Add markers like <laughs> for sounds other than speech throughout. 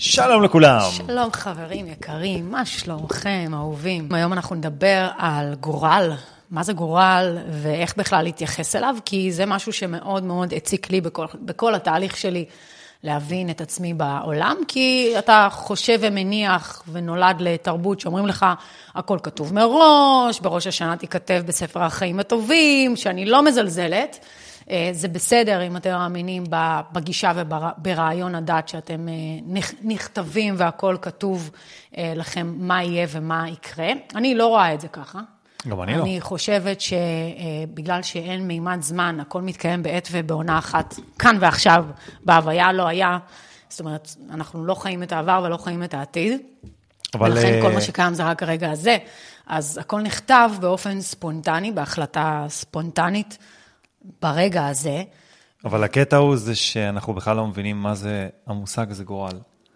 שלום לכולם. שלום חברים יקרים, מה שלומכם, אהובים? היום אנחנו נדבר על גורל, מה זה גורל ואיך בכלל להתייחס אליו, כי זה משהו שמאוד מאוד הציק לי בכל, בכל התהליך שלי להבין את עצמי בעולם, כי אתה חושב ומניח ונולד לתרבות שאומרים לך, הכל כתוב מראש, בראש השנה תיכתב בספר החיים הטובים, שאני לא מזלזלת. אה, זה בסדר אם אתם מאמינים בגישה וברעיון הדת שאתם אה, נכתבים והכול כתוב אה, לכם מה יהיה ומה יקרה. אני לא רואה את זה ככה. גם אני אני לא. אני חושבת שבגלל שאין מימד זמן, הכל מתקיים בעת ובעונה אחת, כאן ועכשיו, בהוויה לא היה. זאת אומרת, אנחנו לא חיים את העבר ולא חיים את העתיד. אבל... ולכן כל מה שקיים זה רק הרגע הזה. אז הכל נכתב באופן ספונטני, בהחלטה ספונטנית. ברגע הזה. אבל הקטע הוא זה שאנחנו בכלל לא מבינים מה זה המושג הזה גורל.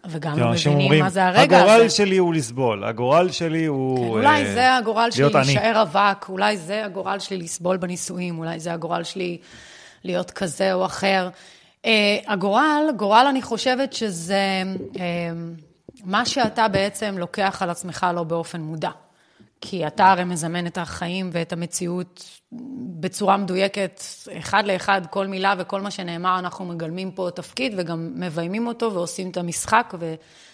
וגם לא מבינים אומרים, מה זה הרגע הגורל הזה. הגורל שלי הוא לסבול, הגורל שלי הוא כן, אה, אולי אה, זה הגורל שלי להישאר אבק, אולי זה הגורל שלי לסבול בנישואים, אולי זה הגורל שלי להיות כזה או אחר. אה, הגורל, גורל אני חושבת שזה אה, מה שאתה בעצם לוקח על עצמך לא באופן מודע. כי אתה הרי מזמן את החיים ואת המציאות בצורה מדויקת, אחד לאחד, כל מילה וכל מה שנאמר, אנחנו מגלמים פה תפקיד וגם מביימים אותו ועושים את המשחק,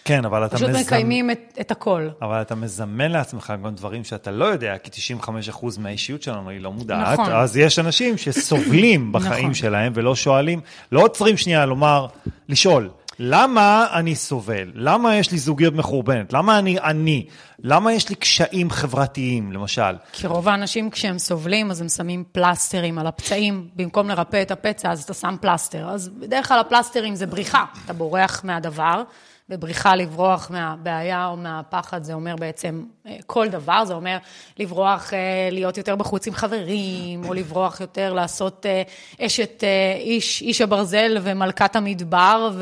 כן, אבל אתה פשוט מקיימים את, את הכל. אבל אתה מזמן לעצמך גם דברים שאתה לא יודע, כי 95% מהאישיות שלנו היא לא מודעת, נכון. אז יש אנשים שסובלים <laughs> נכון. בחיים נכון. שלהם ולא שואלים, לא עוצרים שנייה לומר, לשאול. למה אני סובל? למה יש לי זוגיות מחורבנת? למה אני עני? למה יש לי קשיים חברתיים, למשל? כי רוב האנשים כשהם סובלים, אז הם שמים פלסטרים על הפצעים. במקום לרפא את הפצע, אז אתה שם פלסטר. אז בדרך כלל הפלסטרים זה בריחה. אתה בורח מהדבר. בבריחה לברוח מהבעיה או מהפחד, זה אומר בעצם אה, כל דבר, זה אומר לברוח, אה, להיות יותר בחוץ עם חברים, או לברוח יותר לעשות אה, אשת איש, איש הברזל ומלכת המדבר,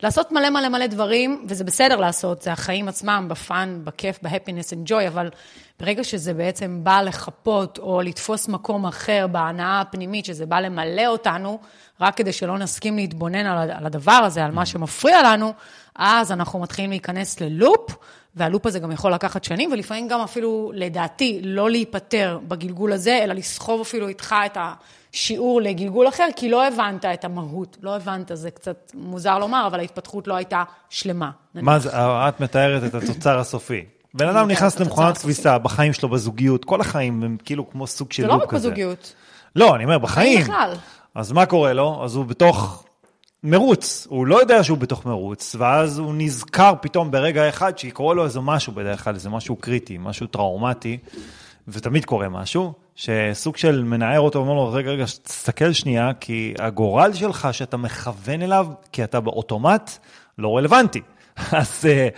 ולעשות מלא מלא מלא דברים, וזה בסדר לעשות, זה החיים עצמם, בפאן, בכיף, בהפינס אנד ג'וי, אבל ברגע שזה בעצם בא לחפות או לתפוס מקום אחר בהנאה הפנימית, שזה בא למלא אותנו, רק כדי שלא נסכים להתבונן על הדבר הזה, על מה שמפריע לנו, אז אנחנו מתחילים להיכנס ללופ, והלופ הזה גם יכול לקחת שנים, ולפעמים גם אפילו, לדעתי, לא להיפטר בגלגול הזה, אלא לסחוב אפילו איתך את השיעור לגלגול אחר, כי לא הבנת את המהות, לא הבנת, זה קצת מוזר לומר, אבל ההתפתחות לא הייתה שלמה. מה זה, את מתארת את התוצר הסופי. בן אדם נכנס למכונת כביסה, בחיים שלו, בזוגיות, כל החיים הם כאילו כמו סוג של לופ כזה. זה לא רק בזוגיות. לא, אני אומר, בחיים. בחיים בכלל. אז מה קורה לו? אז הוא בתוך מרוץ, הוא לא יודע שהוא בתוך מרוץ, ואז הוא נזכר פתאום ברגע אחד שיקרה לו איזה משהו בדרך כלל, איזה משהו קריטי, משהו טראומטי, ותמיד קורה משהו, שסוג של מנער אותו, אומר לו, רגע, רגע, תסתכל שנייה, כי הגורל שלך שאתה מכוון אליו, כי אתה באוטומט, לא רלוונטי. <laughs> אז אה,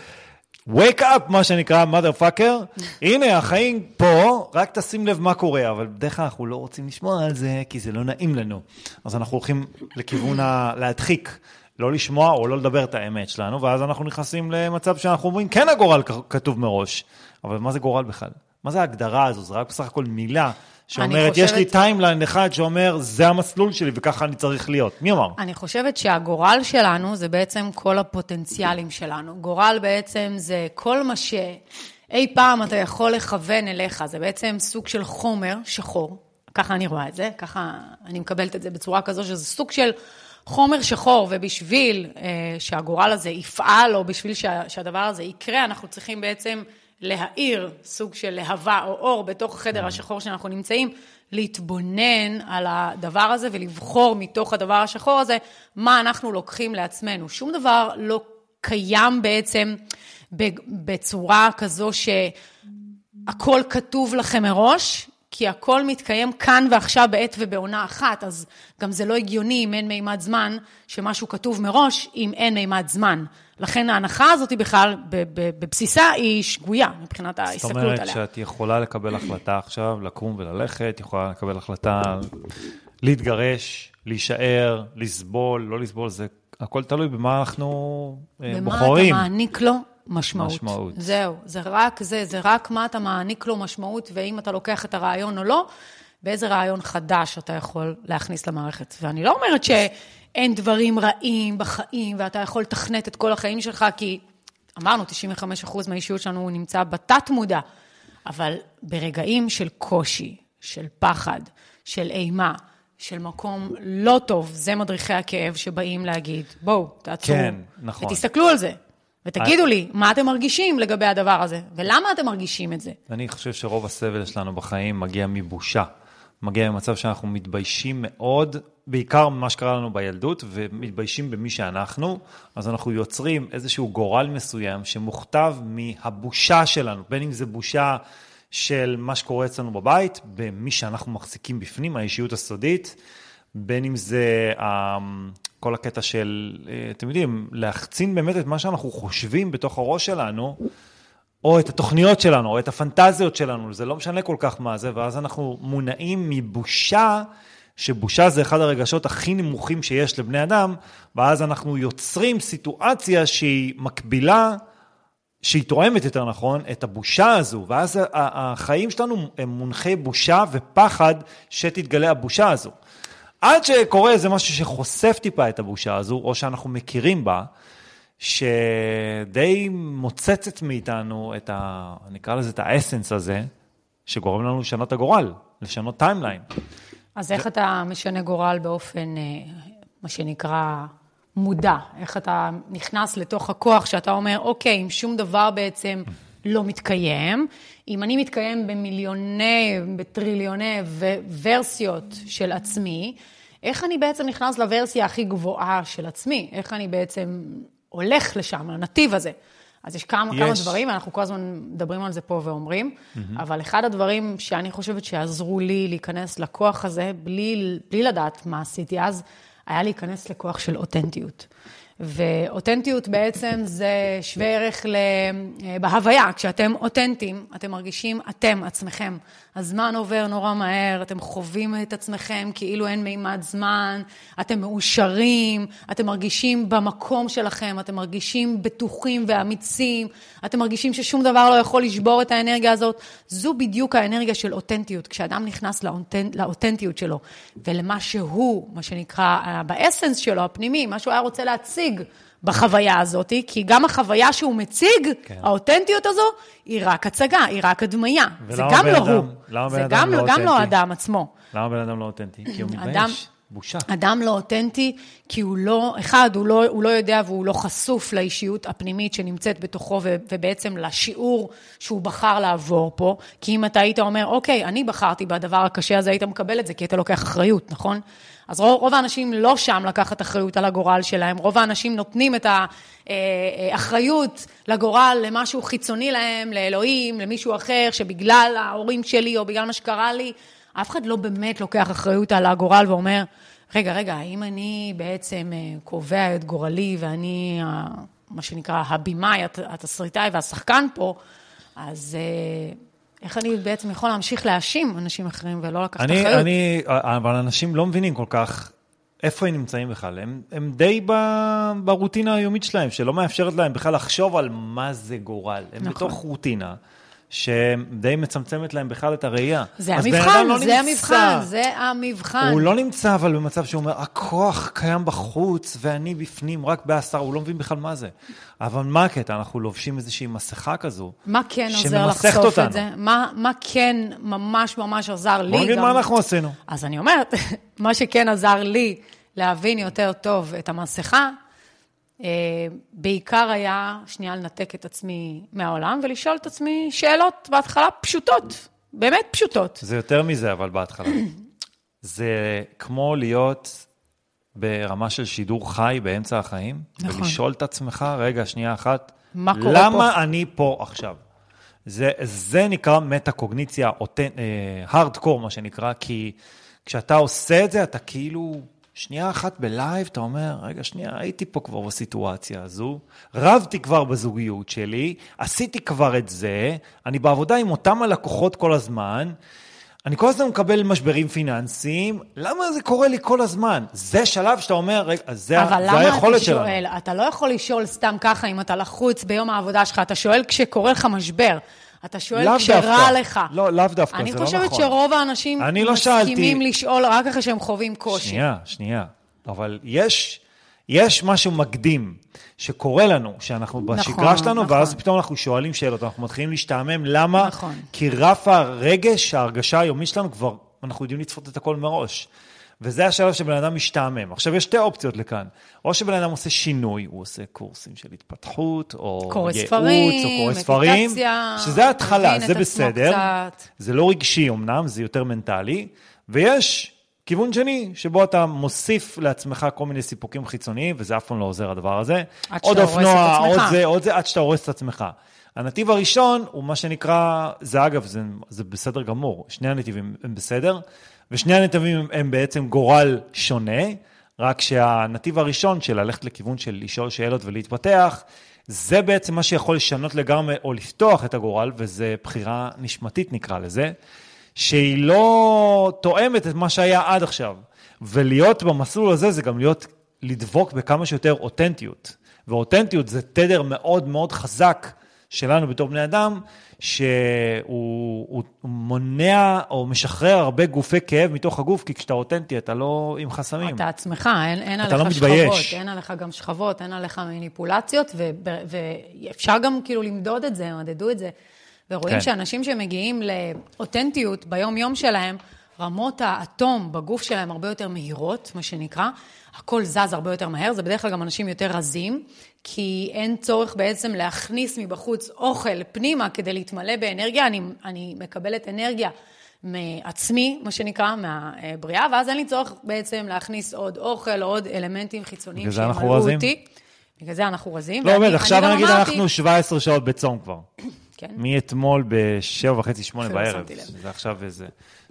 wake up, מה שנקרא, mother fucker. הנה, החיים פה, רק תשים לב מה קורה, אבל בדרך כלל אנחנו לא רוצים לשמוע על זה, כי זה לא נעים לנו. אז אנחנו הולכים לכיוון ה... להדחיק. לא לשמוע או לא לדבר את האמת שלנו, ואז אנחנו נכנסים למצב שאנחנו אומרים, כן הגורל כתוב מראש, אבל מה זה גורל בכלל? מה זה ההגדרה הזו? זה רק בסך הכל מילה שאומרת, חושבת... יש לי טיימליין אחד שאומר, זה המסלול שלי וככה אני צריך להיות. מי אמר? אני חושבת שהגורל שלנו זה בעצם כל הפוטנציאלים שלנו. גורל בעצם זה כל מה שאי פעם אתה יכול לכוון אליך, זה בעצם סוג של חומר שחור, ככה אני רואה את זה, ככה אני מקבלת את זה בצורה כזו שזה סוג של חומר שחור, ובשביל אה, שהגורל הזה יפעל, או בשביל שה, שהדבר הזה יקרה, אנחנו צריכים בעצם... להאיר סוג של להבה או אור בתוך החדר mm. השחור שאנחנו נמצאים, להתבונן על הדבר הזה ולבחור מתוך הדבר השחור הזה מה אנחנו לוקחים לעצמנו. שום דבר לא קיים בעצם בצורה כזו שהכל כתוב לכם מראש, כי הכל מתקיים כאן ועכשיו בעת ובעונה אחת, אז גם זה לא הגיוני אם אין מימד זמן שמשהו כתוב מראש, אם אין מימד זמן. לכן ההנחה הזאת בכלל, בבסיסה, היא שגויה מבחינת ההסתכלות עליה. זאת אומרת שאת יכולה לקבל החלטה עכשיו, לקום וללכת, יכולה לקבל החלטה להתגרש, להישאר, לסבול, לא לסבול, זה הכל תלוי במה אנחנו בוחרים. אה, במה אתה מעניק לו משמעות. משמעות. זהו, זה רק זה, זה רק מה אתה מעניק לו משמעות, ואם אתה לוקח את הרעיון או לא, באיזה רעיון חדש אתה יכול להכניס למערכת. ואני לא אומרת ש... אין דברים רעים בחיים, ואתה יכול לתכנת את כל החיים שלך, כי אמרנו, 95% מהאישיות שלנו נמצא בתת-מודע, אבל ברגעים של קושי, של פחד, של אימה, של מקום לא טוב, זה מדריכי הכאב שבאים להגיד, בואו, תעצרו. כן, נכון. ותסתכלו על זה, ותגידו I... אה. לי, מה אתם מרגישים לגבי הדבר הזה, ולמה אתם מרגישים את זה. אני חושב שרוב הסבל שלנו בחיים מגיע מבושה. מגיע למצב שאנחנו מתביישים מאוד, בעיקר ממה שקרה לנו בילדות, ומתביישים במי שאנחנו, אז אנחנו יוצרים איזשהו גורל מסוים שמוכתב מהבושה שלנו, בין אם זה בושה של מה שקורה אצלנו בבית, במי שאנחנו מחזיקים בפנים, האישיות הסודית, בין אם זה אה, כל הקטע של, אה, אתם יודעים, להחצין באמת את מה שאנחנו חושבים בתוך הראש שלנו. או את התוכניות שלנו, או את הפנטזיות שלנו, זה לא משנה כל כך מה זה, ואז אנחנו מונעים מבושה, שבושה זה אחד הרגשות הכי נמוכים שיש לבני אדם, ואז אנחנו יוצרים סיטואציה שהיא מקבילה, שהיא תואמת יותר נכון, את הבושה הזו, ואז החיים שלנו הם מונחי בושה ופחד שתתגלה הבושה הזו. עד שקורה איזה משהו שחושף טיפה את הבושה הזו, או שאנחנו מכירים בה, שדי מוצצת מאיתנו את ה... נקרא לזה את האסנס הזה, שגורם לנו לשנות הגורל, לשנות טיימליין. אז איך אתה משנה גורל באופן, אה, מה שנקרא, מודע? איך אתה נכנס לתוך הכוח שאתה אומר, אוקיי, אם שום דבר בעצם לא מתקיים, אם אני מתקיים במיליוני, בטריליוני ורסיות של עצמי, איך אני בעצם נכנס לוורסיה הכי גבוהה של עצמי? איך אני בעצם הולך לשם, לנתיב הזה. אז יש כמה, יש. כמה דברים, אנחנו כל הזמן מדברים על זה פה ואומרים, mm-hmm. אבל אחד הדברים שאני חושבת שעזרו לי להיכנס לכוח הזה, בלי, בלי לדעת מה עשיתי אז, היה להיכנס לכוח של אותנטיות. ואותנטיות בעצם זה שווה ערך בהוויה, כשאתם אותנטיים, אתם מרגישים אתם עצמכם. הזמן עובר נורא מהר, אתם חווים את עצמכם כאילו אין מימד זמן, אתם מאושרים, אתם מרגישים במקום שלכם, אתם מרגישים בטוחים ואמיצים, אתם מרגישים ששום דבר לא יכול לשבור את האנרגיה הזאת. זו בדיוק האנרגיה של אותנטיות, כשאדם נכנס לאותנט, לאותנטיות שלו ולמה שהוא, מה שנקרא, באסנס שלו, הפנימי, מה שהוא היה רוצה להציג. בחוויה הזאת, כי גם החוויה שהוא מציג, כן. האותנטיות הזו, היא רק הצגה, היא רק הדמיה. זה גם לא אדם, הוא. זה גם לא-, לא, גם לא האדם עצמו. למה בן אדם לא אותנטי? כי הוא מתבייש. אדם, בושה. אדם לא אותנטי, כי הוא לא, אחד, הוא לא, הוא לא יודע והוא לא חשוף לאישיות הפנימית שנמצאת בתוכו, ו, ובעצם לשיעור שהוא בחר לעבור פה. כי אם אתה היית אומר, אוקיי, אני בחרתי בדבר הקשה הזה, היית מקבל את זה, כי אתה לוקח אחריות, נכון? אז רוב, רוב האנשים לא שם לקחת אחריות על הגורל שלהם, רוב האנשים נותנים את האחריות אה, אה, לגורל, למשהו חיצוני להם, לאלוהים, למישהו אחר, שבגלל ההורים שלי או בגלל מה שקרה לי, אף אחד לא באמת לוקח אחריות על הגורל ואומר, רגע, רגע, האם אני בעצם אה, קובע את גורלי ואני, מה שנקרא, הבמאי, התסריטאי והשחקן פה, אז... איך אני בעצם יכול להמשיך להאשים אנשים אחרים ולא לקחת אני, אחריות? אני, אבל אנשים לא מבינים כל כך איפה הם נמצאים בכלל. הם, הם די ב, ברוטינה היומית שלהם, שלא מאפשרת להם בכלל לחשוב על מה זה גורל. הם נכון. בתוך רוטינה. שדי מצמצמת להם בכלל את הראייה. זה המבחן, לא זה נמצא, המבחן, זה המבחן. הוא לא נמצא אבל במצב שהוא אומר, הכוח קיים בחוץ ואני בפנים רק בעשר, הוא לא מבין בכלל מה זה. אבל מה הקטע? אנחנו לובשים איזושהי מסכה כזו, מה כן עוזר לחשוף אותנו. את זה? מה, מה כן ממש ממש עזר לי? בוא נגיד גם... מה אנחנו עשינו. אז אני אומרת, <laughs> מה שכן עזר לי להבין יותר טוב את המסכה, אה, בעיקר היה שנייה לנתק את עצמי מהעולם ולשאול את עצמי שאלות בהתחלה פשוטות, באמת פשוטות. זה יותר מזה, אבל בהתחלה. <clears throat> זה כמו להיות ברמה של שידור חי באמצע החיים, נכון. ולשאול את עצמך, רגע, שנייה אחת, מה קורה למה פה? למה אני פה עכשיו? זה, זה נקרא מטה-קוגניציה, הארד-קור, אה, מה שנקרא, כי כשאתה עושה את זה, אתה כאילו שנייה אחת בלייב, אתה אומר, רגע, שנייה, הייתי פה כבר בסיטואציה הזו, רבתי כבר בזוגיות שלי, עשיתי כבר את זה, אני בעבודה עם אותם הלקוחות כל הזמן, אני כל הזמן מקבל משברים פיננסיים, למה זה קורה לי כל הזמן? זה שלב שאתה אומר, רגע, זה, זה היכולת שלנו. אבל למה אתה שואל? שלנו. אתה לא יכול לשאול סתם ככה, אם אתה לחוץ ביום העבודה שלך, אתה שואל כשקורה לך משבר. אתה שואל לא כשרע דווקא. לך. לא, לאו דווקא, זה לא נכון. אני חושבת שרוב האנשים לא מסכימים לשאול רק אחרי שהם חווים קושי. שנייה, שנייה. אבל יש, יש משהו מקדים שקורה לנו, שאנחנו נכון, בשגרה שלנו, נכון. ואז פתאום אנחנו שואלים שאלות, אנחנו מתחילים להשתעמם, למה? נכון. כי רף הרגש, ההרגשה היומית שלנו כבר, אנחנו יודעים לצפות את הכל מראש. וזה השלב שבן אדם משתעמם. עכשיו, יש שתי אופציות לכאן. או שבן אדם עושה שינוי, הוא עושה קורסים של התפתחות, או ייעוץ, או קורא ספרים, שזה ההתחלה, זה בסדר. קצת. זה לא רגשי אמנם, זה יותר מנטלי. ויש כיוון שני, שבו אתה מוסיף לעצמך כל מיני סיפוקים חיצוניים, וזה אף פעם לא עוזר הדבר הזה. עוד אופנוע, עוד זה, עוד זה, עד שאתה הורס את עצמך. הנתיב הראשון הוא מה שנקרא, זה אגב, זה, זה בסדר גמור, שני הנתיבים הם בסדר. ושני הנתיבים הם בעצם גורל שונה, רק שהנתיב הראשון של ללכת לכיוון של לשאול שאלות ולהתפתח, זה בעצם מה שיכול לשנות לגמרי או לפתוח את הגורל, וזה בחירה נשמתית נקרא לזה, שהיא לא תואמת את מה שהיה עד עכשיו. ולהיות במסלול הזה זה גם להיות, לדבוק בכמה שיותר אותנטיות. ואותנטיות זה תדר מאוד מאוד חזק שלנו בתור בני אדם, שהוא מונע או משחרר הרבה גופי כאב מתוך הגוף, כי כשאתה אותנטי, אתה לא עם חסמים. אתה עצמך, אין, אין אתה עליך לא שכבות, מתבייש. אין עליך גם שכבות, אין עליך מניפולציות, ו, ואפשר גם כאילו למדוד את זה, מדדו את זה. ורואים כן. שאנשים שמגיעים לאותנטיות ביום-יום שלהם, רמות האטום בגוף שלהם הרבה יותר מהירות, מה שנקרא. הכל זז הרבה יותר מהר, זה בדרך כלל גם אנשים יותר רזים, כי אין צורך בעצם להכניס מבחוץ אוכל פנימה כדי להתמלא באנרגיה. אני, אני מקבלת אנרגיה מעצמי, מה שנקרא, מהבריאה, ואז אין לי צורך בעצם להכניס עוד אוכל, עוד אלמנטים חיצוניים שימלאו אותי. בגלל זה אנחנו רזים. לא עובד, עכשיו נגיד אמרתי... אנחנו 17 שעות בצום כבר. כן. מאתמול בשבע וחצי, שמונה לא בערב. זה עכשיו איזה...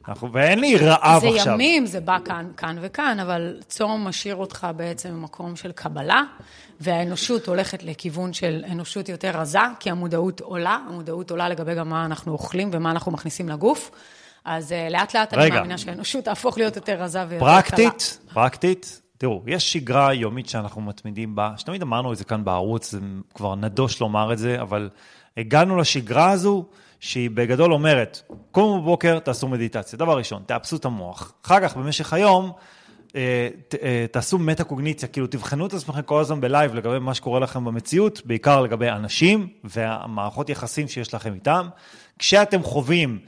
אנחנו, ואין לי רעב זה עכשיו. זה ימים, זה בא כאן, כאן וכאן, אבל צום משאיר אותך בעצם במקום של קבלה, והאנושות הולכת לכיוון של אנושות יותר רזה, כי המודעות עולה, המודעות עולה לגבי גם מה אנחנו אוכלים ומה אנחנו מכניסים לגוף. אז אה, לאט לאט רגע. אני מאמינה שהאנושות תהפוך להיות יותר רזה ויותר קלה. פרקטית, פרקטית, תראו, יש שגרה יומית שאנחנו מתמידים בה, שתמיד אמרנו את זה כאן בערוץ, זה כבר נדוש לומר את זה, אבל הגענו לשגרה הזו, שהיא בגדול אומרת, קומו בבוקר, תעשו מדיטציה. דבר ראשון, תאפסו את המוח. אחר כך, במשך היום, אה, ת, אה, תעשו מטה-קוגניציה, כאילו תבחנו את עצמכם כל הזמן בלייב לגבי מה שקורה לכם במציאות, בעיקר לגבי אנשים והמערכות יחסים שיש לכם איתם. כשאתם חווים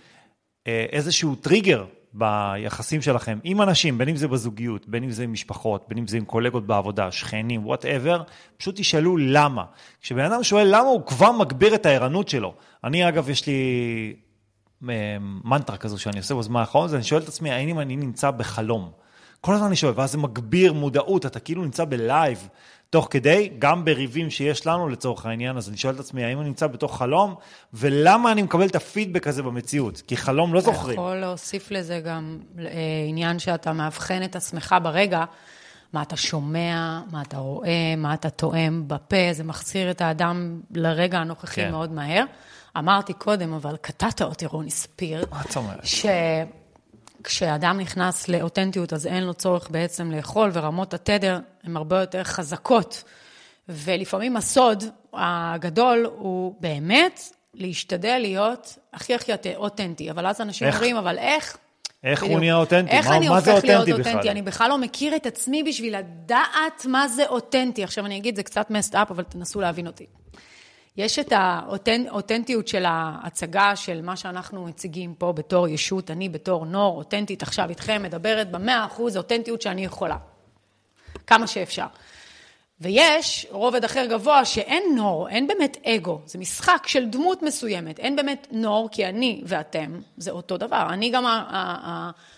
אה, איזשהו טריגר ביחסים שלכם עם אנשים, בין אם זה בזוגיות, בין אם זה עם משפחות, בין אם זה עם קולגות בעבודה, שכנים, וואטאבר, פשוט תשאלו למה. כשבן אדם שואל למה, הוא כבר מגביר את הערנות שלו. אני אגב, יש לי אה, מנטרה כזו שאני עושה בזמן האחרון, זה אני שואל את עצמי, האם אני נמצא בחלום? כל הזמן אני שואל, ואז זה מגביר מודעות, אתה כאילו נמצא בלייב, תוך כדי, גם בריבים שיש לנו לצורך העניין, אז אני שואל את עצמי, האם אני נמצא בתוך חלום, ולמה אני מקבל את הפידבק הזה במציאות? כי חלום לא זוכרים. אתה יכול להוסיף לזה גם אה, עניין שאתה מאבחן את עצמך ברגע, מה אתה שומע, מה אתה רואה, מה אתה תואם בפה, זה מחזיר את האדם לרגע הנוכחי כן. מאוד מהר. אמרתי קודם, אבל קטעת אותי, רוני ספיר. מה את אומרת? כשאדם נכנס לאותנטיות, אז אין לו צורך בעצם לאכול, ורמות התדר הן הרבה יותר חזקות. ולפעמים הסוד הגדול הוא באמת להשתדל להיות הכי הכי אותנטי. אבל אז אנשים איך? אומרים, אבל איך? איך בדיוק. הוא נהיה אותנטי? איך מה, אני מה הופך זה אותנטי להיות אותנטי? בכלל? אני בכלל לא מכיר את עצמי בשביל לדעת מה זה אותנטי. עכשיו, אני אגיד, זה קצת מסט-אפ, אבל תנסו להבין אותי. יש את האותנטיות של ההצגה, של מה שאנחנו מציגים פה בתור ישות, אני בתור נור, אותנטית עכשיו איתכם, מדברת במאה אחוז אותנטיות שאני יכולה. כמה שאפשר. ויש רובד אחר גבוה שאין נור, אין באמת אגו, זה משחק של דמות מסוימת, אין באמת נור, כי אני ואתם זה אותו דבר. אני גם,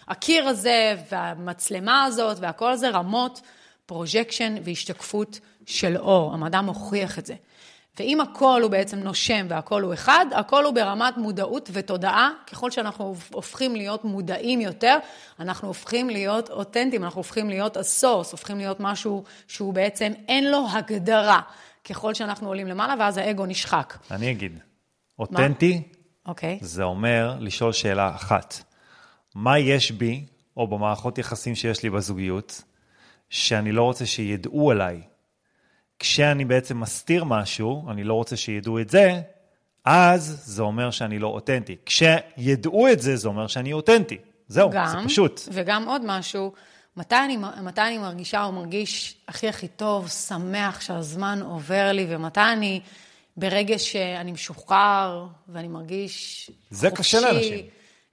הקיר הזה והמצלמה הזאת והכל זה רמות פרוג'קשן והשתקפות של אור, המדע מוכיח את זה. ואם הכל הוא בעצם נושם והכל הוא אחד, הכל הוא ברמת מודעות ותודעה. ככל שאנחנו הופכים להיות מודעים יותר, אנחנו הופכים להיות אותנטיים, אנחנו הופכים להיות הסורס, הופכים להיות משהו שהוא בעצם אין לו הגדרה. ככל שאנחנו עולים למעלה, ואז האגו נשחק. אני אגיד, אותנטי, Okay. אוקיי. זה אומר לשאול שאלה אחת, מה יש בי, או במערכות יחסים שיש לי בזוגיות, שאני לא רוצה שידעו עליי? כשאני בעצם מסתיר משהו, אני לא רוצה שידעו את זה, אז זה אומר שאני לא אותנטי. כשידעו את זה, זה אומר שאני אותנטי. זהו, גם, זה פשוט. וגם עוד משהו, מתי אני, מתי אני מרגישה או מרגיש הכי הכי טוב, שמח שהזמן עובר לי, ומתי אני ברגע שאני משוחרר ואני מרגיש זה חופשי. זה קשה לאנשים.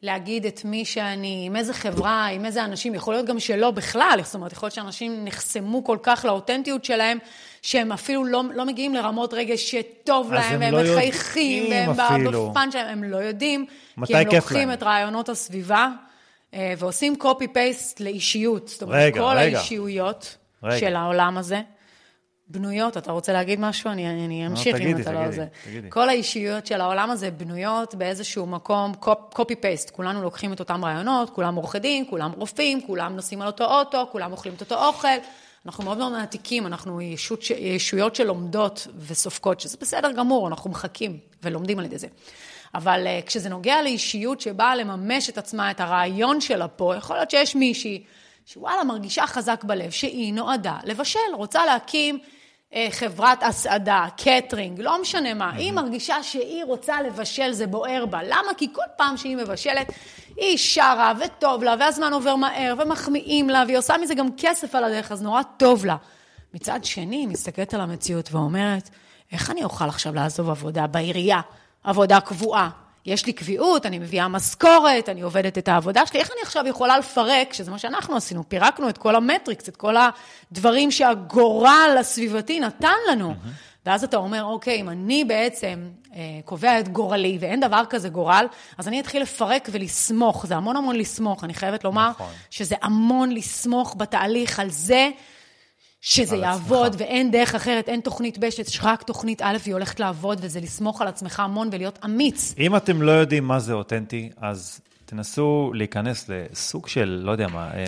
להגיד את מי שאני, עם איזה חברה, עם איזה אנשים, יכול להיות גם שלא בכלל, זאת אומרת, יכול להיות שאנשים נחסמו כל כך לאותנטיות שלהם, שהם אפילו לא, לא מגיעים לרמות רגש שטוב להם, הם, לא מחייכים, והם בפן שלהם, הם לא יודעים, כי הם לוקחים להם? את רעיונות הסביבה אה, ועושים copy-paste לאישיות, זאת אומרת, רגע, כל רגע. האישיויות רגע. של העולם הזה. בנויות, אתה רוצה להגיד משהו? אני, אני לא, אמשיך לא, תגידי, אם אתה תגידי, לא... תגידי, תגידי. כל האישיות של העולם הזה בנויות באיזשהו מקום copy-paste. כולנו לוקחים את אותם רעיונות, כולם עורכי דין, כולם רופאים, כולם נוסעים על אותו אוטו, כולם אוכלים את אותו אוכל. אנחנו מאוד מאוד מעתיקים, אנחנו ישות, ישויות שלומדות וסופקות, שזה בסדר גמור, אנחנו מחכים ולומדים על ידי זה. אבל uh, כשזה נוגע לאישיות שבאה לממש את עצמה, את הרעיון שלה פה, יכול להיות שיש מישהי שוואלה מרגישה חזק בלב שהיא נועדה לבשל, רוצה להקים אה, חברת הסעדה, קטרינג, לא משנה מה, היא מרגישה שהיא רוצה לבשל, זה בוער בה. למה? כי כל פעם שהיא מבשלת, היא שרה וטוב לה, והזמן עובר מהר, ומחמיאים לה, והיא עושה מזה גם כסף על הדרך, אז נורא טוב לה. מצד שני, היא מסתכלת על המציאות ואומרת, איך אני אוכל עכשיו לעזוב עבודה בעירייה, עבודה קבועה? יש לי קביעות, אני מביאה משכורת, אני עובדת את העבודה שלי, איך אני עכשיו יכולה לפרק, שזה מה שאנחנו עשינו, פירקנו את כל המטריקס, את כל הדברים שהגורל הסביבתי נתן לנו. Mm-hmm. ואז אתה אומר, אוקיי, אם אני בעצם אה, קובע את גורלי, ואין דבר כזה גורל, אז אני אתחיל לפרק ולסמוך. זה המון המון לסמוך. אני חייבת לומר נכון. שזה המון לסמוך בתהליך על זה שזה יעבוד, עצמך. ואין דרך אחרת, אין תוכנית ב', יש רק תוכנית א', היא הולכת לעבוד, וזה לסמוך על עצמך המון ולהיות אמיץ. אם אתם לא יודעים מה זה אותנטי, אז תנסו להיכנס לסוג של, לא יודע מה, אה,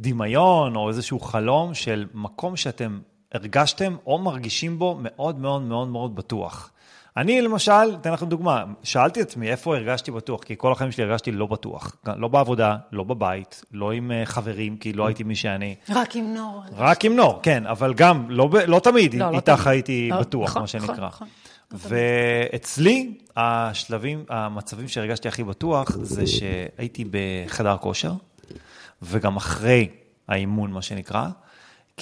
דמיון, או איזשהו חלום של מקום שאתם הרגשתם או מרגישים בו מאוד מאוד מאוד מאוד בטוח. אני למשל, אתן לכם דוגמה, שאלתי את עצמי איפה הרגשתי בטוח, כי כל החיים שלי הרגשתי לא בטוח. לא בעבודה, לא בבית, לא עם אה, חברים, כי לא הייתי מי שאני. רק עם נור. רק עם נור, כן, אבל גם, לא, לא תמיד לא, לא איתך לא תמיד. הייתי לא, בטוח, נכון, מה נכון, שנקרא. נכון, נכון. ואצלי, השלבים, המצבים שהרגשתי הכי בטוח, זה שהייתי בחדר כושר, וגם אחרי האימון, מה שנקרא,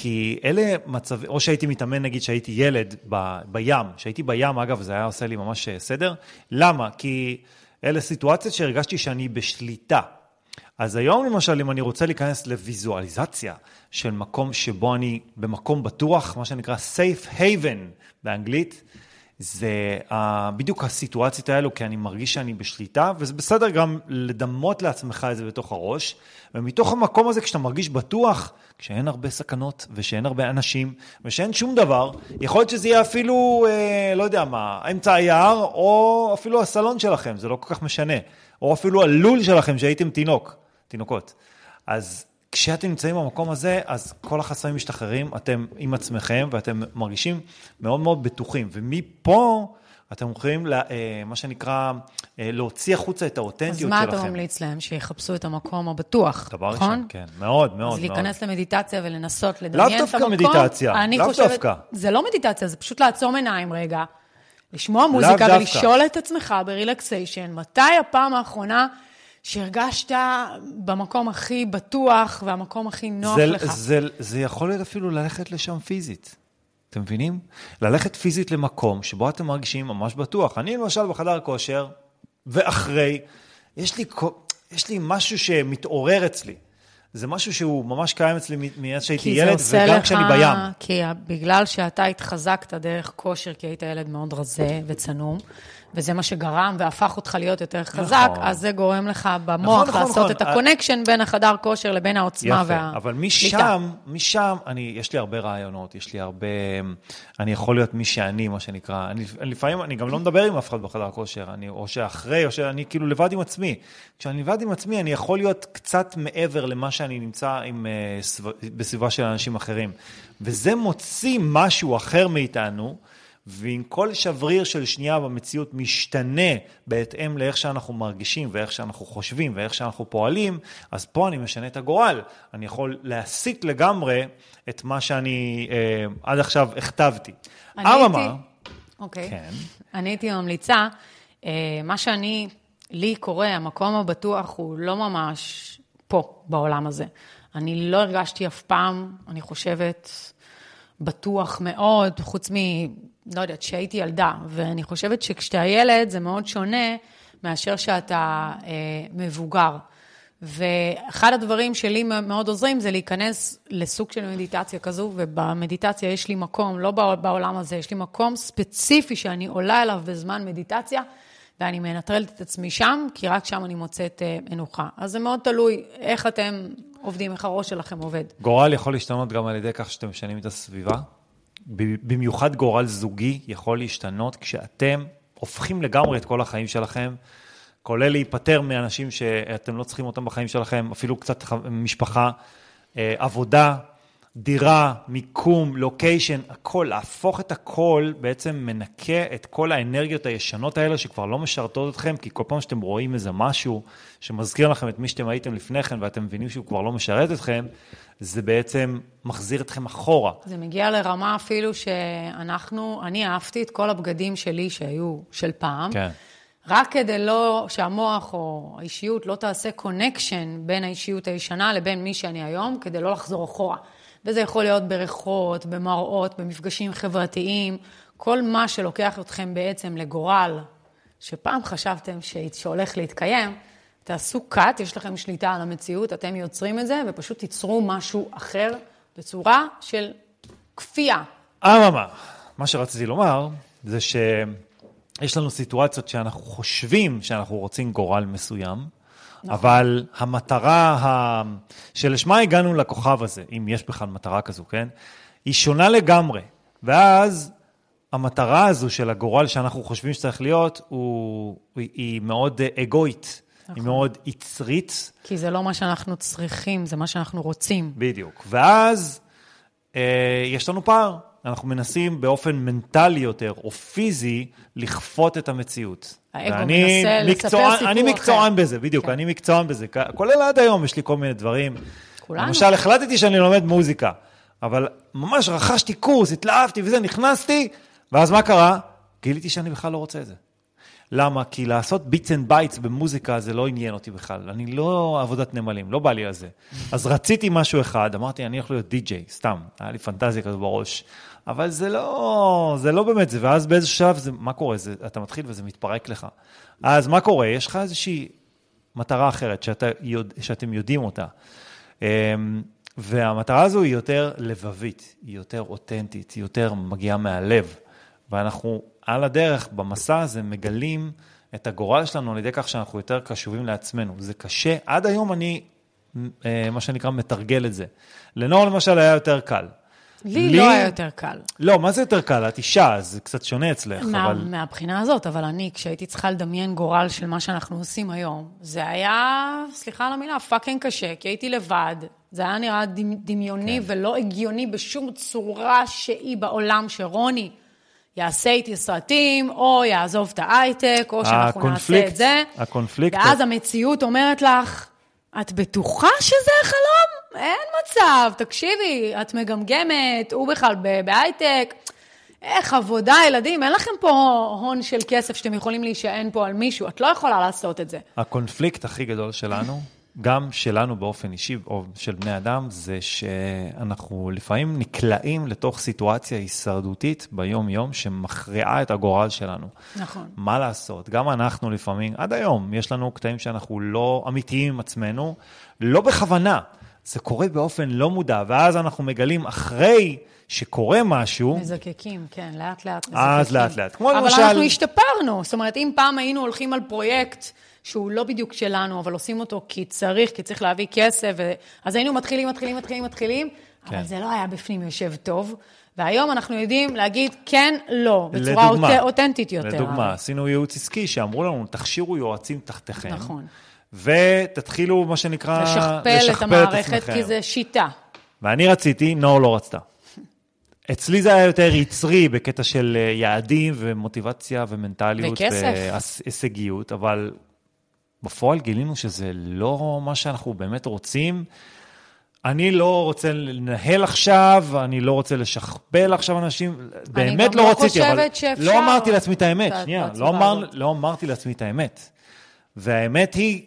כי אלה מצבים, או שהייתי מתאמן נגיד שהייתי ילד ב, בים, שהייתי בים, אגב, זה היה עושה לי ממש אה, סדר. למה? כי אלה סיטואציות שהרגשתי שאני בשליטה. אז היום למשל, אם אני רוצה להיכנס לוויזואליזציה של מקום שבו אני במקום בטוח, מה שנקרא safe haven באנגלית, זה uh, בדיוק הסיטואציות האלו, כי אני מרגיש שאני בשליטה, וזה בסדר גם לדמות לעצמך את זה בתוך הראש. ומתוך המקום הזה, כשאתה מרגיש בטוח, כשאין הרבה סכנות, ושאין הרבה אנשים, ושאין שום דבר, יכול להיות שזה יהיה אפילו, אה, לא יודע מה, אמצע היער, או אפילו הסלון שלכם, זה לא כל כך משנה. או אפילו הלול שלכם שהייתם תינוק, תינוקות. אז כשאתם נמצאים במקום הזה, אז כל החסמים משתחררים, אתם עם עצמכם ואתם מרגישים מאוד מאוד בטוחים. ומפה אתם יכולים, לה, אה, מה שנקרא, אה, להוציא החוצה את האותנטיות שלכם. אז מה אתה ממליץ להם? שיחפשו את המקום הבטוח, נכון? דבר ראשון, כן, מאוד, מאוד. מאוד. אז להיכנס מאוד. למדיטציה ולנסות לדמיין לא את המקום. לאו דווקא מדיטציה, לאו חושבת, דווקא. זה לא מדיטציה, זה פשוט לעצום עיניים רגע, לשמוע מוזיקה לא ולשאול את עצמך ברילקסיישן, מתי הפעם האחרונה... שהרגשת במקום הכי בטוח והמקום הכי נוח זה, לך. זה, זה יכול להיות אפילו ללכת לשם פיזית. אתם מבינים? ללכת פיזית למקום שבו אתם מרגישים ממש בטוח. אני למשל בחדר כושר, ואחרי, יש לי, יש לי משהו שמתעורר אצלי. זה משהו שהוא ממש קיים אצלי מאז שהייתי ילד, וגם לך, כשאני בים. כי בגלל שאתה התחזקת דרך כושר, כי היית ילד מאוד רזה וצנום, וזה מה שגרם והפך אותך להיות יותר נכון. חזק, נכון. אז זה גורם לך במוח נכון, נכון, לעשות נכון. את הקונקשן בין החדר כושר לבין העוצמה יפה, וה... אבל משם, משם, אני, יש לי הרבה רעיונות, יש לי הרבה... אני יכול להיות מי שאני, מה שנקרא. אני, לפעמים אני גם לא מדבר עם אף אחד בחדר כושר, אני, או שאחרי, או שאני כאילו לבד עם עצמי. כשאני לבד עם עצמי, אני יכול להיות קצת מעבר למה שאני נמצא עם, אה, בסביבה של אנשים אחרים. וזה מוציא משהו אחר מאיתנו. ואם כל שבריר של שנייה במציאות משתנה בהתאם לאיך שאנחנו מרגישים ואיך שאנחנו חושבים ואיך שאנחנו פועלים, אז פה אני משנה את הגורל. אני יכול להסיט לגמרי את מה שאני אה, עד עכשיו הכתבתי. אממה... אוקיי. כן. אני הייתי ממליצה, אה, מה שאני, לי קורה, המקום הבטוח הוא לא ממש פה, בעולם הזה. אני לא הרגשתי אף פעם, אני חושבת, בטוח מאוד, חוץ מ... לא יודעת, כשהייתי ילדה, ואני חושבת שכשאתה ילד זה מאוד שונה מאשר שאתה אה, מבוגר. ואחד הדברים שלי מאוד עוזרים זה להיכנס לסוג של מדיטציה כזו, ובמדיטציה יש לי מקום, לא בעולם הזה, יש לי מקום ספציפי שאני עולה אליו בזמן מדיטציה, ואני מנטרלת את עצמי שם, כי רק שם אני מוצאת אה, מנוחה. אז זה מאוד תלוי איך אתם עובדים, איך הראש שלכם עובד. גורל יכול להשתנות גם על ידי כך שאתם משנים את הסביבה? במיוחד גורל זוגי יכול להשתנות כשאתם הופכים לגמרי את כל החיים שלכם, כולל להיפטר מאנשים שאתם לא צריכים אותם בחיים שלכם, אפילו קצת משפחה, אה, עבודה, דירה, מיקום, לוקיישן, הכל, להפוך את הכל, בעצם מנקה את כל האנרגיות הישנות האלה שכבר לא משרתות אתכם, כי כל פעם שאתם רואים איזה משהו שמזכיר לכם את מי שאתם הייתם לפני כן ואתם מבינים שהוא כבר לא משרת אתכם, זה בעצם מחזיר אתכם אחורה. זה מגיע לרמה אפילו שאנחנו, אני אהבתי את כל הבגדים שלי שהיו של פעם. כן. רק כדי לא, שהמוח או האישיות לא תעשה קונקשן בין האישיות הישנה לבין מי שאני היום, כדי לא לחזור אחורה. וזה יכול להיות בריחות, במראות, במפגשים חברתיים, כל מה שלוקח אתכם בעצם לגורל, שפעם חשבתם שהולך להתקיים, תעשו cut, יש לכם שליטה על המציאות, אתם יוצרים את זה, ופשוט תיצרו משהו אחר. בצורה של כפייה. אממה, מה שרציתי לומר זה שיש לנו סיטואציות שאנחנו חושבים שאנחנו רוצים גורל מסוים, נכון. אבל המטרה ה... שלשמה הגענו לכוכב הזה, אם יש בכלל מטרה כזו, כן? היא שונה לגמרי. ואז המטרה הזו של הגורל שאנחנו חושבים שצריך להיות, הוא, היא מאוד אגואית. נכון. היא מאוד יצרית. כי זה לא מה שאנחנו צריכים, זה מה שאנחנו רוצים. בדיוק. ואז אה, יש לנו פער. אנחנו מנסים באופן מנטלי יותר, או פיזי, לכפות את המציאות. האגו מנסה מקצוע, לספר סיפור אחר. אני אחר. מקצוען בזה, בדיוק, כן. אני מקצוען בזה. כולל עד היום, יש לי כל מיני דברים. כולנו. למשל, החלטתי שאני לומד מוזיקה, אבל ממש רכשתי קורס, התלהבתי וזה, נכנסתי, ואז מה קרה? גיליתי שאני בכלל לא רוצה את זה. למה? כי לעשות ביטס אנד בייטס במוזיקה זה לא עניין אותי בכלל. אני לא עבודת נמלים, לא בא לי על זה. אז רציתי משהו אחד, אמרתי, אני יכול להיות די-ג'יי, סתם. היה לי פנטזיה כזו בראש. אבל זה לא, זה לא באמת זה, ואז באיזשהו שלב, זה, מה קורה? זה, אתה מתחיל וזה מתפרק לך. אז מה קורה? יש לך איזושהי מטרה אחרת שאתה, שאתם יודעים אותה. אמ, והמטרה הזו היא יותר לבבית, היא יותר אותנטית, היא יותר מגיעה מהלב. ואנחנו על הדרך, במסע הזה, מגלים את הגורל שלנו על ידי כך שאנחנו יותר קשובים לעצמנו. זה קשה, עד היום אני, אה, מה שנקרא, מתרגל את זה. לנור למשל היה יותר קל. לי, לא לי לא היה יותר קל. לא, מה זה יותר קל? את אישה, זה קצת שונה אצלך, מה, אבל... מהבחינה הזאת, אבל אני, כשהייתי צריכה לדמיין גורל של מה שאנחנו עושים היום, זה היה, סליחה על המילה, פאקינג קשה, כי הייתי לבד, זה היה נראה דמיוני כן. ולא הגיוני בשום צורה שהיא בעולם שרוני יעשה איתי סרטים, או יעזוב את ההייטק, או שאנחנו נעשה את זה. הקונפליקט. ואז המציאות אומרת לך, את בטוחה שזה החלום? אין מצב, תקשיבי, את מגמגמת, הוא בכלל בהייטק. איך עבודה, ילדים, אין לכם פה הון של כסף שאתם יכולים להישען פה על מישהו, את לא יכולה לעשות את זה. הקונפליקט הכי גדול שלנו גם שלנו באופן אישי, או של בני אדם, זה שאנחנו לפעמים נקלעים לתוך סיטואציה הישרדותית ביום-יום שמכריעה את הגורל שלנו. נכון. מה לעשות? גם אנחנו לפעמים, עד היום, יש לנו קטעים שאנחנו לא אמיתיים עם עצמנו, לא בכוונה. זה קורה באופן לא מודע, ואז אנחנו מגלים אחרי שקורה משהו... מזקקים, כן, לאט-לאט מזקקים. אז לאט-לאט. כמו אבל למשל... אבל אנחנו השתפרנו, זאת אומרת, אם פעם היינו הולכים על פרויקט... שהוא לא בדיוק שלנו, אבל עושים אותו כי צריך, כי צריך להביא כסף, ו... אז היינו מתחילים, מתחילים, מתחילים, מתחילים, כן. אבל זה לא היה בפנים יושב טוב. והיום אנחנו יודעים להגיד כן, לא, בצורה לדוגמה, אות... אותנטית יותר. לדוגמה, עשינו ייעוץ עסקי שאמרו לנו, תכשירו יועצים תחתיכם. נכון. ותתחילו, מה שנקרא, לשכפל, לשכפל את המערכת, את כי זה שיטה. ואני רציתי, נור לא רצתה. אצלי זה היה יותר יצרי בקטע של אה, יעדים ומוטיבציה ומנטליות. וכסף. והישגיות, אבל בפועל גילינו שזה לא מה שאנחנו באמת רוצים. אני לא רוצה לנהל עכשיו, אני לא רוצה לשכפל עכשיו אנשים, באמת לא, לא רציתי, אבל... לא שאפשר... לא אמרתי לעצמי את האמת, שנייה, לא, אמר, לא אמרתי לעצמי את האמת. והאמת היא,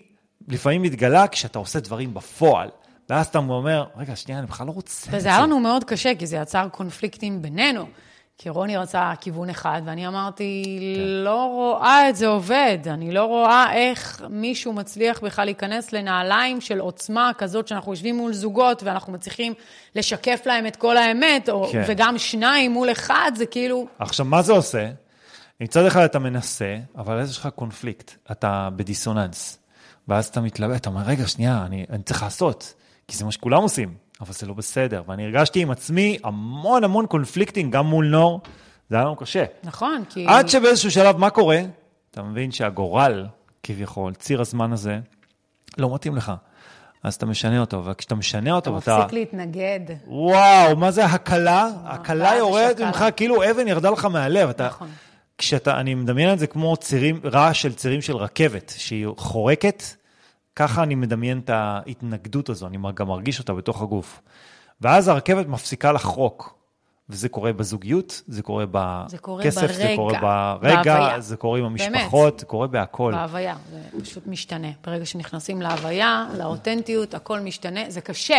לפעמים מתגלה כשאתה עושה דברים בפועל. ואז אתה אומר, רגע, שנייה, אני בכלל לא רוצה את זה. וזה היה לנו מאוד קשה, כי זה יצר קונפליקטים בינינו. כי רוני רצה כיוון אחד, ואני אמרתי, כן. לא רואה את זה עובד. אני לא רואה איך מישהו מצליח בכלל להיכנס לנעליים של עוצמה כזאת שאנחנו יושבים מול זוגות, ואנחנו מצליחים לשקף להם את כל האמת, או, כן. וגם שניים מול אחד, זה כאילו... עכשיו, מה זה עושה? מצד אחד אתה מנסה, אבל אז יש לך קונפליקט, אתה בדיסוננס. ואז אתה מתלבט, אתה אומר, רגע, שנייה, אני, אני צריך לעשות, כי זה מה שכולם עושים. אבל זה לא בסדר. ואני הרגשתי עם עצמי המון המון קונפליקטים, גם מול נור, זה היה לנו קשה. נכון, כי... עד שבאיזשהו שלב, מה קורה? אתה מבין שהגורל, כביכול, ציר הזמן הזה, לא מתאים לך. אז אתה משנה אותו, וכשאתה משנה אותו, אתה... אתה מפסיק להתנגד. וואו, מה זה הקלה? אה, הקלה אה, יורדת ממך, כאילו אבן ירדה לך מהלב. אתה... נכון. כשאתה, אני מדמיין את זה כמו צירים, רעש של צירים של רכבת, שהיא חורקת, ככה אני מדמיין את ההתנגדות הזו, אני גם מרגיש אותה בתוך הגוף. ואז הרכבת מפסיקה לחרוק. וזה קורה בזוגיות, זה קורה בכסף, זה קורה ברגע, זה קורה ברגע, זה קורה עם המשפחות, זה קורה בהכל. בהוויה, זה פשוט משתנה. ברגע שנכנסים להוויה, לאותנטיות, הכל משתנה, זה קשה.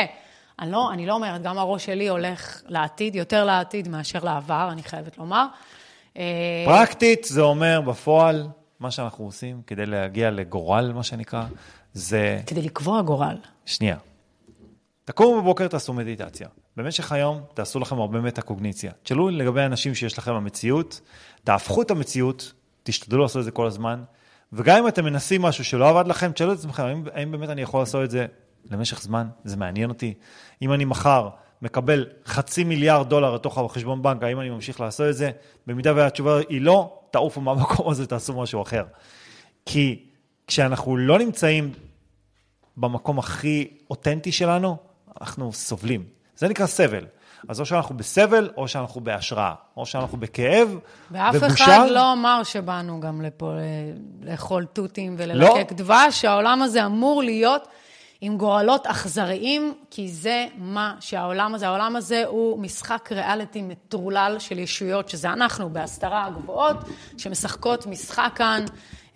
אני לא, אני לא אומרת, גם הראש שלי הולך לעתיד, יותר לעתיד מאשר לעבר, אני חייבת לומר. אה, פרקטית זה אומר בפועל מה שאנחנו עושים כדי להגיע לגורל, מה שנקרא, זה... כדי לקבוע גורל. שנייה. תקומו בבוקר, תעשו מדיטציה. במשך היום תעשו לכם הרבה מטה-קוגניציה. תשאלו לגבי האנשים שיש לכם במציאות, תהפכו את המציאות, תשתדלו לעשות את זה כל הזמן, וגם אם אתם מנסים משהו שלא עבד לכם, תשאלו את עצמכם, האם, האם באמת אני יכול לעשות את זה למשך זמן? זה מעניין אותי. אם אני מחר מקבל חצי מיליארד דולר לתוך החשבון בנק, האם אני ממשיך לעשות את זה? במידה והתשובה היא לא, תעופו מהמקום הזה, תעשו משהו אחר. כי כשאנחנו לא נמצאים במקום הכי אותנטי שלנו, אנחנו סובלים. זה נקרא סבל. אז או שאנחנו בסבל, או שאנחנו בהשראה, או שאנחנו בכאב, ואף ובושה. ואף אחד לא אמר שבאנו גם לפה לאכול תותים וללקק לא. דבש, העולם הזה אמור להיות עם גורלות אכזריים, כי זה מה שהעולם הזה, העולם הזה הוא משחק ריאליטי מטורלל של ישויות, שזה אנחנו בהסתרה הגבוהות, שמשחקות משחק כאן,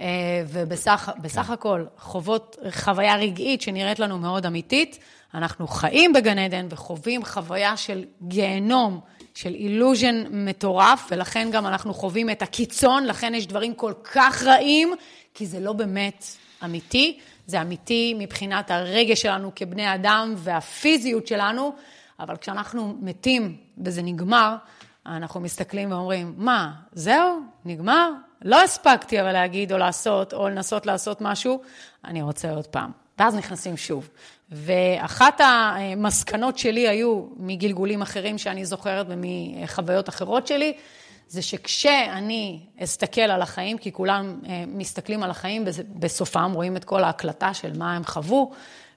אה, ובסך הכל חוות חוויה רגעית שנראית לנו מאוד אמיתית. אנחנו חיים בגן עדן וחווים חוויה של גיהנום. של אילוז'ן מטורף, ולכן גם אנחנו חווים את הקיצון, לכן יש דברים כל כך רעים, כי זה לא באמת אמיתי. זה אמיתי מבחינת הרגש שלנו כבני אדם והפיזיות שלנו, אבל כשאנחנו מתים וזה נגמר, אנחנו מסתכלים ואומרים, מה, זהו, נגמר? לא הספקתי אבל להגיד או לעשות, או לנסות לעשות משהו, אני רוצה עוד פעם. ואז נכנסים שוב. ואחת המסקנות שלי היו מגלגולים אחרים שאני זוכרת ומחוויות אחרות שלי, זה שכשאני אסתכל על החיים, כי כולם אה, מסתכלים על החיים, בסופם רואים את כל ההקלטה של מה הם חוו,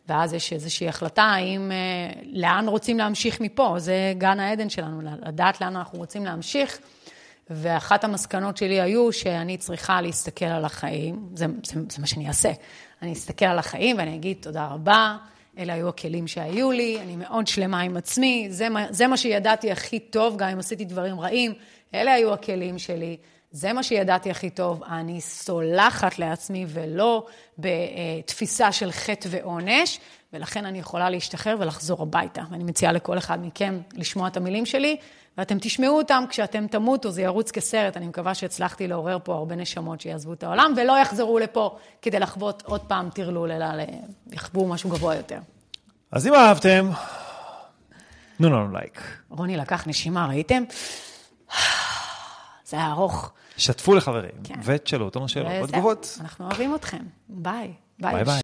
ואז יש איזושהי החלטה האם, אה, לאן רוצים להמשיך מפה, זה גן העדן שלנו, לדעת לאן אנחנו רוצים להמשיך. ואחת המסקנות שלי היו שאני צריכה להסתכל על החיים, זה, זה, זה מה שאני אעשה. אני אסתכל על החיים ואני אגיד תודה רבה, אלה היו הכלים שהיו לי, אני מאוד שלמה עם עצמי, זה מה, זה מה שידעתי הכי טוב, גם אם עשיתי דברים רעים, אלה היו הכלים שלי, זה מה שידעתי הכי טוב, אני סולחת לעצמי ולא בתפיסה של חטא ועונש, ולכן אני יכולה להשתחרר ולחזור הביתה. ואני מציעה לכל אחד מכם לשמוע את המילים שלי ואתם תשמעו אותם כשאתם תמותו, זה ירוץ כסרט. אני מקווה שהצלחתי לעורר פה הרבה נשמות שיעזבו את העולם ולא יחזרו לפה כדי לחוות עוד פעם טרלול, אלא יחוו משהו גבוה יותר. אז אם אהבתם, תנו לנו לייק. רוני לקח נשימה, ראיתם? זה היה ארוך. שתפו לחברים, כן. ותשאלו אותנו שאלות בתגובות. אנחנו אוהבים אתכם. ביי. ביי ביי. ביי.